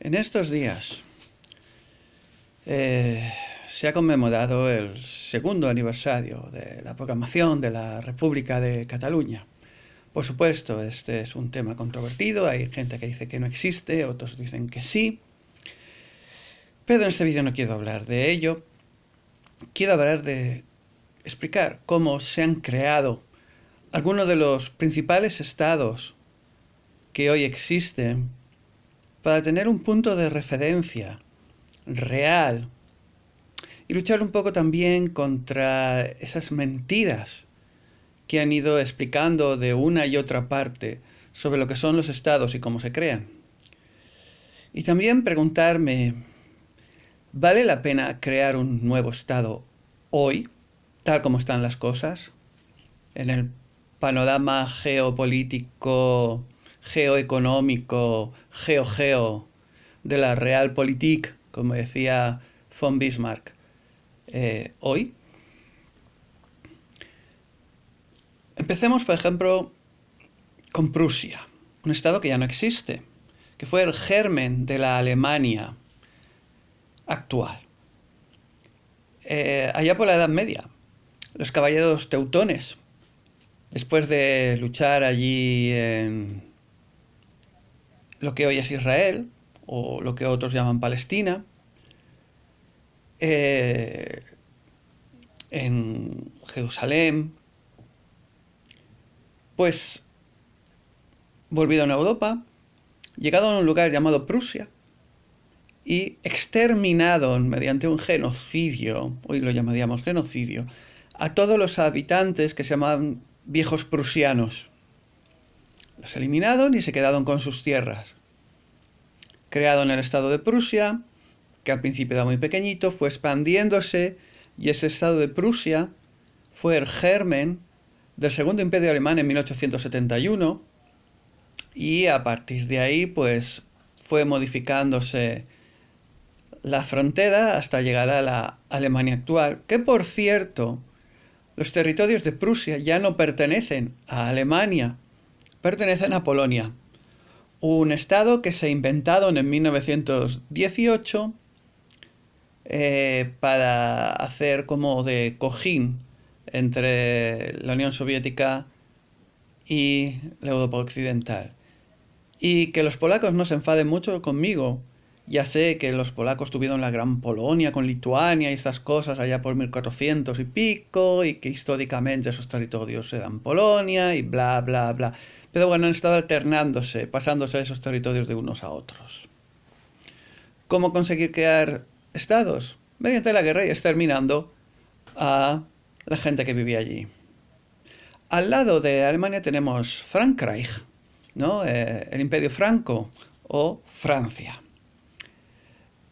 En estos días eh, se ha conmemorado el segundo aniversario de la proclamación de la República de Cataluña. Por supuesto, este es un tema controvertido, hay gente que dice que no existe, otros dicen que sí, pero en este vídeo no quiero hablar de ello, quiero hablar de explicar cómo se han creado algunos de los principales estados que hoy existen para tener un punto de referencia real y luchar un poco también contra esas mentiras que han ido explicando de una y otra parte sobre lo que son los estados y cómo se crean. Y también preguntarme, ¿vale la pena crear un nuevo estado hoy, tal como están las cosas, en el panorama geopolítico geoeconómico, geo-geo, de la Realpolitik, como decía von Bismarck eh, hoy. Empecemos, por ejemplo, con Prusia, un estado que ya no existe, que fue el germen de la Alemania actual. Eh, allá por la Edad Media, los caballeros teutones, después de luchar allí en lo que hoy es Israel o lo que otros llaman Palestina, eh, en Jerusalén, pues volvido a Europa, llegado a un lugar llamado Prusia y exterminado mediante un genocidio, hoy lo llamaríamos genocidio, a todos los habitantes que se llamaban viejos prusianos. Los eliminaron y se quedaron con sus tierras creado en el estado de Prusia, que al principio era muy pequeñito, fue expandiéndose y ese estado de Prusia fue el germen del Segundo Imperio Alemán en 1871 y a partir de ahí pues fue modificándose la frontera hasta llegar a la Alemania actual, que por cierto, los territorios de Prusia ya no pertenecen a Alemania, pertenecen a Polonia un estado que se ha inventado en 1918 eh, para hacer como de cojín entre la Unión Soviética y la Europa Occidental. Y que los polacos no se enfaden mucho conmigo, ya sé que los polacos tuvieron la Gran Polonia con Lituania y esas cosas allá por 1400 y pico, y que históricamente esos territorios eran Polonia y bla, bla, bla. Pero bueno, han estado alternándose, pasándose esos territorios de unos a otros. ¿Cómo conseguir crear estados? Mediante la guerra y exterminando a la gente que vivía allí. Al lado de Alemania tenemos Frankreich, ¿no? Eh, el imperio franco o Francia.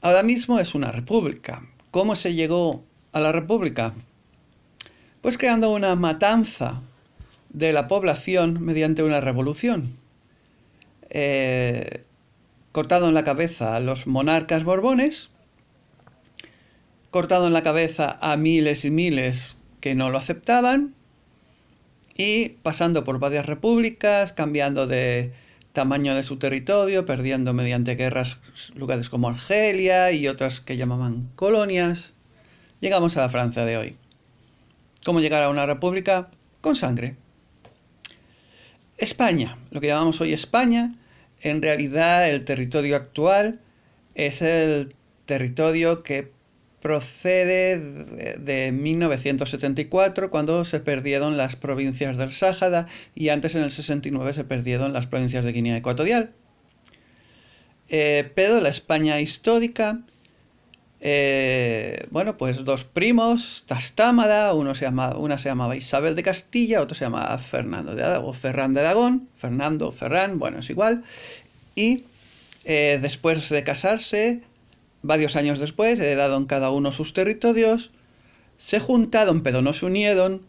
Ahora mismo es una república. ¿Cómo se llegó a la república? Pues creando una matanza de la población mediante una revolución. Eh, cortado en la cabeza a los monarcas borbones, cortado en la cabeza a miles y miles que no lo aceptaban, y pasando por varias repúblicas, cambiando de tamaño de su territorio, perdiendo mediante guerras lugares como Argelia y otras que llamaban colonias, llegamos a la Francia de hoy. ¿Cómo llegar a una república? Con sangre. España, lo que llamamos hoy España, en realidad el territorio actual es el territorio que procede de 1974, cuando se perdieron las provincias del Sáhara y antes en el 69 se perdieron las provincias de Guinea Ecuatorial. Eh, pero la España histórica, eh, bueno, pues dos primos, ...Tastámada, una se llamaba Isabel de Castilla, otro se llamaba Fernando de Aragón, Ferran de Aragón, Fernando, Ferrán, bueno, es igual, y eh, después de casarse, Varios años después heredaron cada uno sus territorios, se juntaron pero no se unieron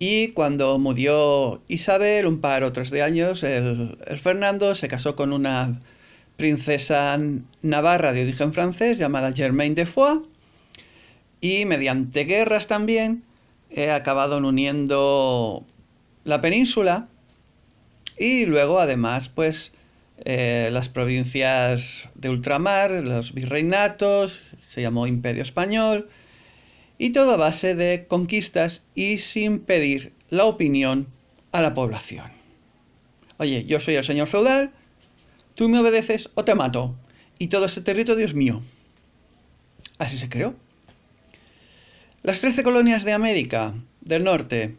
y cuando murió Isabel, un par o tres de años, el, Fernando se casó con una princesa navarra de origen francés llamada Germaine de Foix y mediante guerras también he eh, acabaron uniendo la península y luego además pues eh, las provincias de ultramar, los virreinatos, se llamó Imperio Español, y todo a base de conquistas y sin pedir la opinión a la población. Oye, yo soy el señor feudal, tú me obedeces o te mato, y todo este territorio es mío. Así se creó. Las trece colonias de América del Norte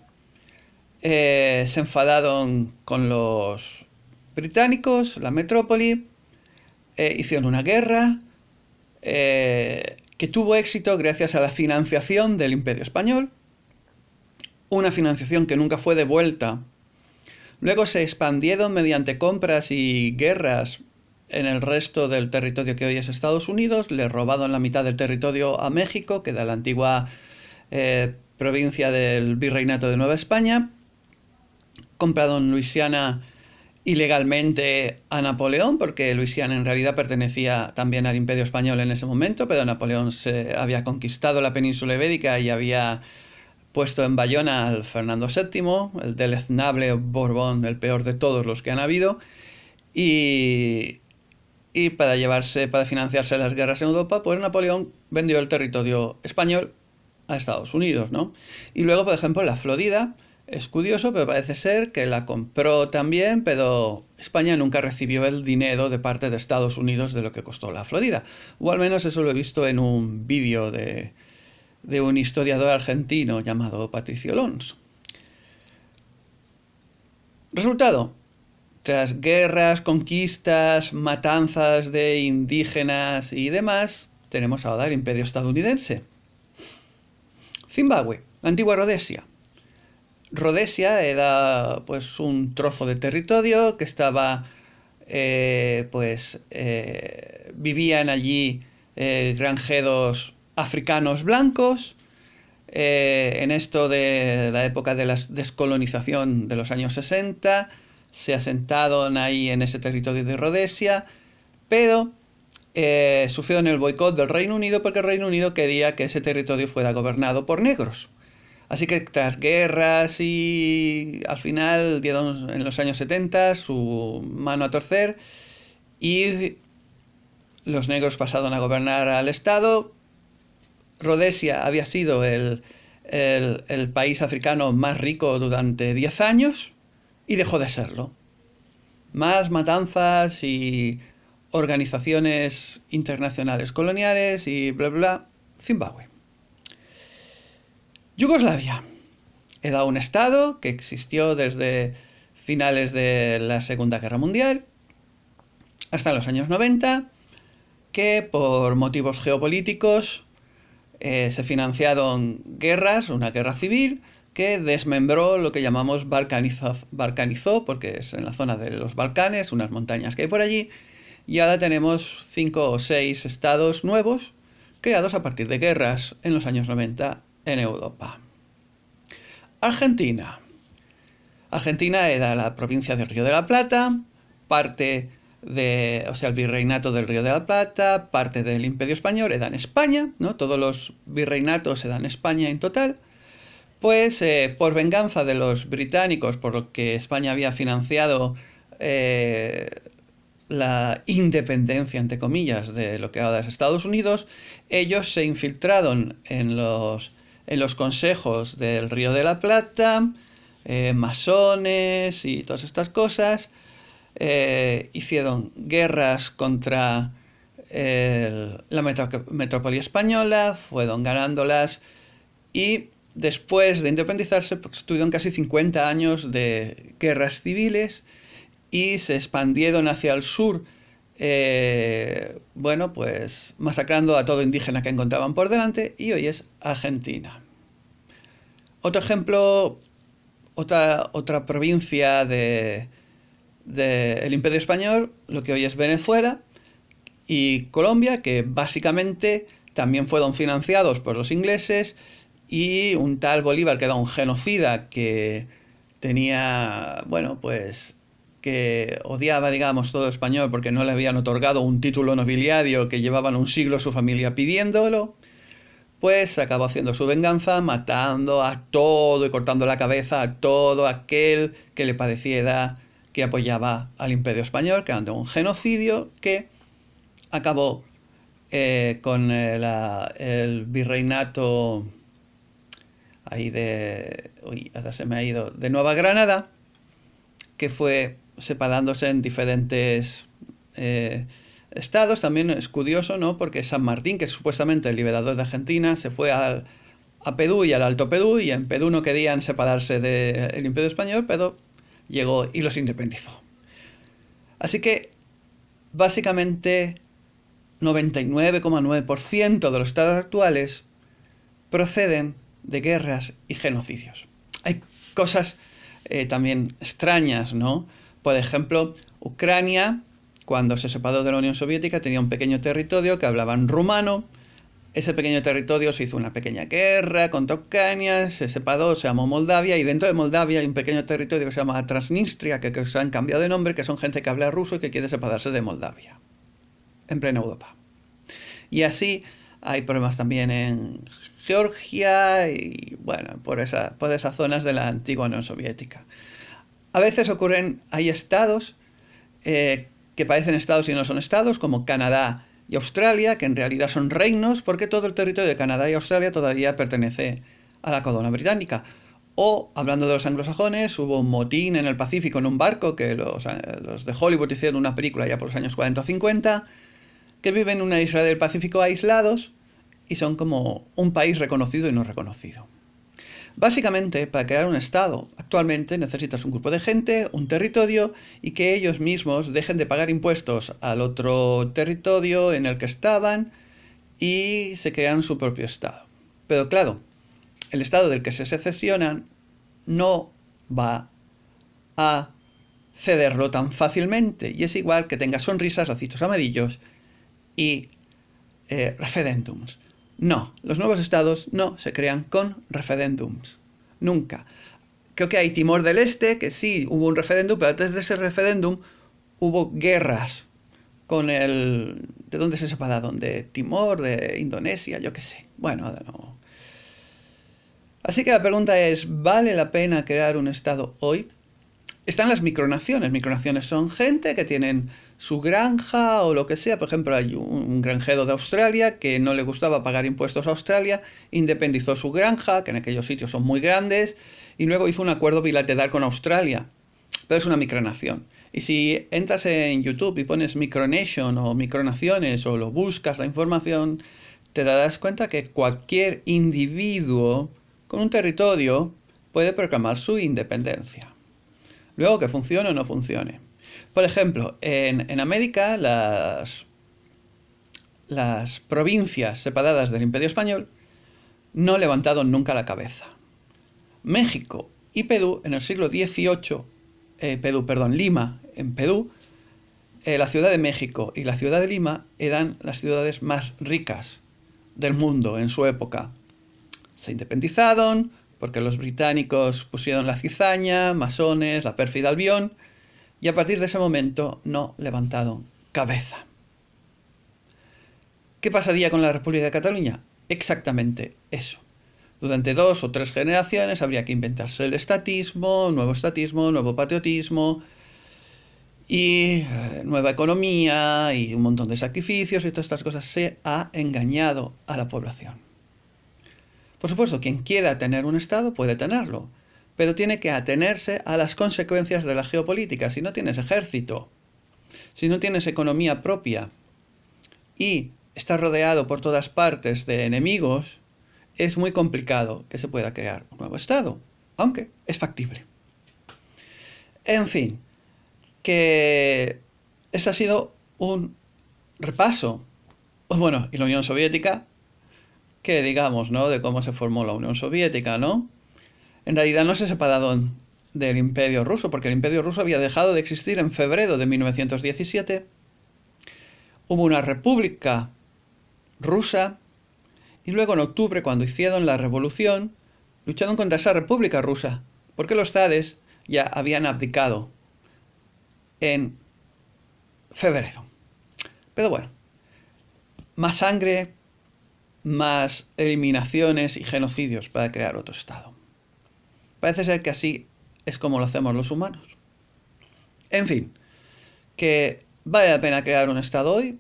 eh, se enfadaron con los británicos, la metrópoli, eh, hicieron una guerra eh, que tuvo éxito gracias a la financiación del Imperio Español, una financiación que nunca fue devuelta. Luego se expandieron mediante compras y guerras en el resto del territorio que hoy es Estados Unidos, le robaron la mitad del territorio a México, que da la antigua eh, provincia del Virreinato de Nueva España, en Luisiana ilegalmente a Napoleón, porque Luisiana en realidad pertenecía también al Imperio Español en ese momento, pero Napoleón se había conquistado la península ibérica y había puesto en Bayona al Fernando VII, el deleznable Borbón, el peor de todos los que han habido, y, y para llevarse, para financiarse las guerras en Europa, pues Napoleón vendió el territorio español a Estados Unidos, ¿no? Y luego, por ejemplo, la Florida, es curioso, pero parece ser que la compró también, pero España nunca recibió el dinero de parte de Estados Unidos de lo que costó la Florida. O al menos eso lo he visto en un vídeo de, un historiador argentino llamado Patricio Lons. Resultado, tras guerras, conquistas, matanzas de indígenas y demás, tenemos ahora el imperio estadounidense. Zimbabue, antigua Rhodesia, Rhodesia era pues un trozo de territorio que estaba eh, pues eh, vivían allí eh, granjeros africanos blancos en esto de la época de la descolonización de los años 60 se asentaron ahí en ese territorio de Rhodesia pero sufrieron el boicot del Reino Unido porque el Reino Unido quería que ese territorio fuera gobernado por negros Así que tras guerras y al final dieron en los años 70 su mano a torcer y los negros pasaron a gobernar al Estado. Rhodesia había sido el, país africano más rico durante 10 años y dejó de serlo. Más matanzas y organizaciones internacionales coloniales y bla bla. Zimbabue. Yugoslavia era un estado que existió desde finales de la Segunda Guerra Mundial hasta los años 90, que por motivos geopolíticos eh, se financiaron guerras, una guerra civil, que desmembró lo que llamamos barcanizó, balcanizó, porque es en la zona de los Balcanes, unas montañas que hay por allí, y ahora tenemos cinco o seis estados nuevos creados a partir de guerras en los años 90 en Europa. Argentina. Argentina era la provincia del Río de la Plata, parte de, o sea, el virreinato del Río de la Plata, parte del Imperio Español, en España, ¿no? Todos los virreinatos eran España en total. Pues eh, por venganza de los británicos, por lo que España había financiado eh, la independencia, entre comillas, de lo que ahora es Estados Unidos, ellos se infiltraron en los en los consejos del Río de la Plata, eh, masones y todas estas cosas. Eh, hicieron guerras contra la metrópoli española, fueron ganándolas y después de independizarse pues, tuvieron casi 50 años de guerras civiles y se expandieron hacia el sur eh, bueno, pues masacrando a todo indígena que encontraban por delante y hoy es Argentina. Otro ejemplo, otra, otra provincia del de, Imperio Español, lo que hoy es Venezuela, y Colombia, que básicamente también fueron financiados por los ingleses y un tal Bolívar que era un genocida que tenía, bueno, pues que odiaba, digamos, todo español porque no le habían otorgado un título nobiliario que llevaban un siglo su familia pidiéndolo, pues acabó haciendo su venganza, matando a todo y cortando la cabeza a todo aquel que le pareciera que apoyaba al imperio español, creando un genocidio que acabó eh, con eh, el, virreinato ahí de... Uy, se me ha ido. de Nueva Granada, que fue separándose en diferentes eh, estados. También es curioso, ¿no? Porque San Martín, que es supuestamente el liberador de Argentina, se fue al, a Perú y al Alto Perú, y en Perú no querían separarse del Imperio Español, pero llegó y los independizó. Así que, básicamente, 99,9% de los estados actuales proceden de guerras y genocidios. Hay cosas eh, también extrañas, ¿no? Por ejemplo, Ucrania, cuando se separó de la Unión Soviética, tenía un pequeño territorio que hablaban rumano. Ese pequeño territorio se hizo una pequeña guerra contra Ucrania, se separó, se llamó Moldavia, y dentro de Moldavia hay un pequeño territorio que se llama Transnistria, que, se han cambiado de nombre, que son gente que habla ruso y que quiere separarse de Moldavia, en plena Europa. Y así hay problemas también en Georgia y, bueno, por, por esas zonas de la antigua Unión Soviética. A veces ocurren, hay estados eh, que parecen estados y no son estados, como Canadá y Australia, que en realidad son reinos, porque todo el territorio de Canadá y Australia todavía pertenece a la corona británica. O, hablando de los anglosajones, hubo un motín en el Pacífico en un barco que los, eh, los de Hollywood hicieron una película ya por los años 40 o 50, que viven en una isla del Pacífico aislados y son como un país reconocido y no reconocido. Básicamente, para crear un Estado, actualmente necesitas un grupo de gente, un territorio y que ellos mismos dejen de pagar impuestos al otro territorio en el que estaban y se crean su propio Estado. Pero claro, el Estado del que se secesionan no va a cederlo tan fácilmente y es igual que tengas sonrisas, lacitos amarillos y eh, no, los nuevos estados no se crean con referéndums. Nunca. Creo que hay Timor del Este, que sí hubo un referéndum, pero antes de ese referéndum hubo guerras con el... ¿De dónde se separa? ¿De Timor? ¿De Indonesia? Yo qué sé. Bueno, no. Así que la pregunta es, ¿vale la pena crear un Estado hoy? Están las micronaciones. Micronaciones son gente que tienen su granja o lo que sea. Por ejemplo, hay un granjero de Australia que no le gustaba pagar impuestos a Australia, independizó su granja, que en aquellos sitios son muy grandes, y luego hizo un acuerdo bilateral con Australia. Pero es una micronación. Y si entras en YouTube y pones Micronation o Micronaciones o lo buscas la información, te darás cuenta que cualquier individuo con un territorio puede proclamar su independencia. Luego que funcione o no funcione. Por ejemplo, en, América las, provincias separadas del Imperio Español no levantaron nunca la cabeza. México y Perú en el siglo XVIII, eh, Perú, perdón, Lima en Perú, eh, la Ciudad de México y la Ciudad de Lima eran las ciudades más ricas del mundo en su época. Se independizaron porque los británicos pusieron la cizaña, masones, la pérfida Albión, y a partir de ese momento no levantaron cabeza. ¿Qué pasaría con la República de Cataluña? Exactamente eso. Durante dos o tres generaciones habría que inventarse el estatismo, nuevo estatismo, nuevo patriotismo y eh, nueva economía y un montón de sacrificios y todas estas cosas. Se ha engañado a la población. Por supuesto, quien quiera tener un Estado puede tenerlo, pero tiene que atenerse a las consecuencias de la geopolítica. Si no tienes ejército, si no tienes economía propia y estás rodeado por todas partes de enemigos, es muy complicado que se pueda crear un nuevo Estado, aunque es factible. En fin, que este ha sido un repaso, bueno, y la Unión Soviética, que digamos, ¿no? De cómo se formó la Unión Soviética, ¿no? en realidad no se separaron del imperio ruso, porque el imperio ruso había dejado de existir en febrero de 1917. Hubo una república rusa y luego en octubre, cuando hicieron la revolución, lucharon contra esa república rusa, porque los zares ya habían abdicado en febrero. Pero bueno, más sangre, más eliminaciones y genocidios para crear otro Estado. Parece ser que así es como lo hacemos los humanos. En fin, que vale la pena crear un estado hoy,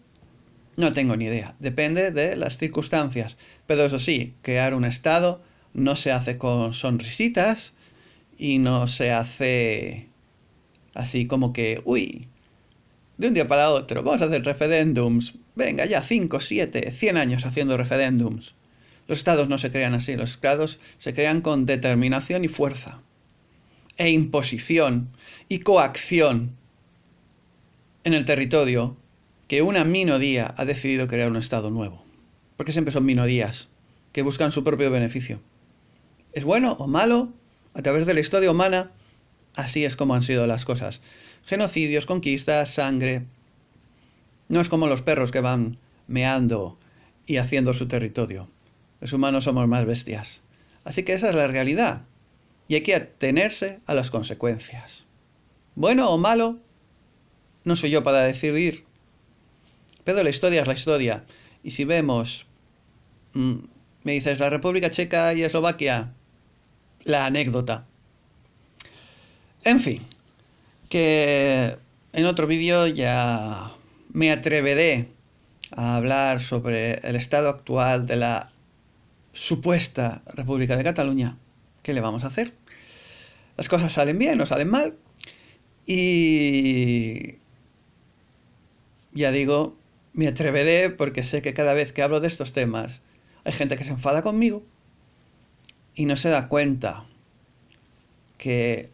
no tengo ni idea, depende de las circunstancias. Pero eso sí, crear un estado no se hace con sonrisitas y no se hace así como que, uy, de un día para otro, vamos a hacer referéndums. Venga, ya 5, 7, 100 años haciendo referéndums. Los estados no se crean así, los estados se crean con determinación y fuerza, e imposición y coacción en el territorio que una minodía ha decidido crear un estado nuevo. Porque siempre son minorías que buscan su propio beneficio. ¿Es bueno o malo? A través de la historia humana, así es como han sido las cosas. Genocidios, conquistas, sangre. No es como los perros que van meando y haciendo su territorio. Los humanos somos más bestias. Así que esa es la realidad. Y hay que atenerse a las consecuencias. Bueno o malo, no soy yo para decidir. Pero la historia es la historia. Y si vemos, mm, me dices, la República Checa y Eslovaquia, la anécdota. En fin, que en otro vídeo ya me atreveré a hablar sobre el estado actual de la supuesta República de Cataluña. ¿Qué le vamos a hacer? Las cosas salen bien o salen mal. Y ya digo, me atreveré porque sé que cada vez que hablo de estos temas hay gente que se enfada conmigo y no se da cuenta que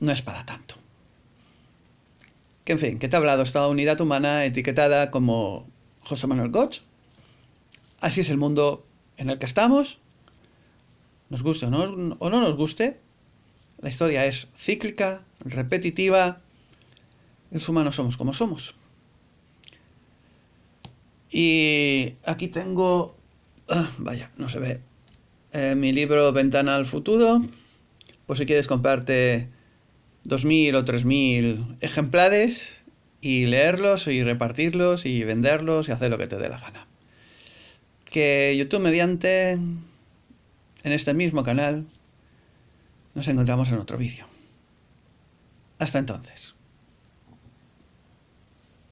no es para tanto. Que en fin, que te ha hablado esta unidad humana etiquetada como José Manuel Gotch. Así es el mundo en el que estamos, nos guste o no, nos guste, la historia es cíclica, repetitiva, los humanos somos como somos. Y aquí tengo, ah, vaya, no se ve, eh, mi libro Ventana al Futuro, por si quieres comparte 2.000 o 3.000 ejemplares y leerlos y repartirlos y venderlos y hacer lo que te dé la gana que YouTube mediante en este mismo canal nos encontramos en otro vídeo. Hasta entonces.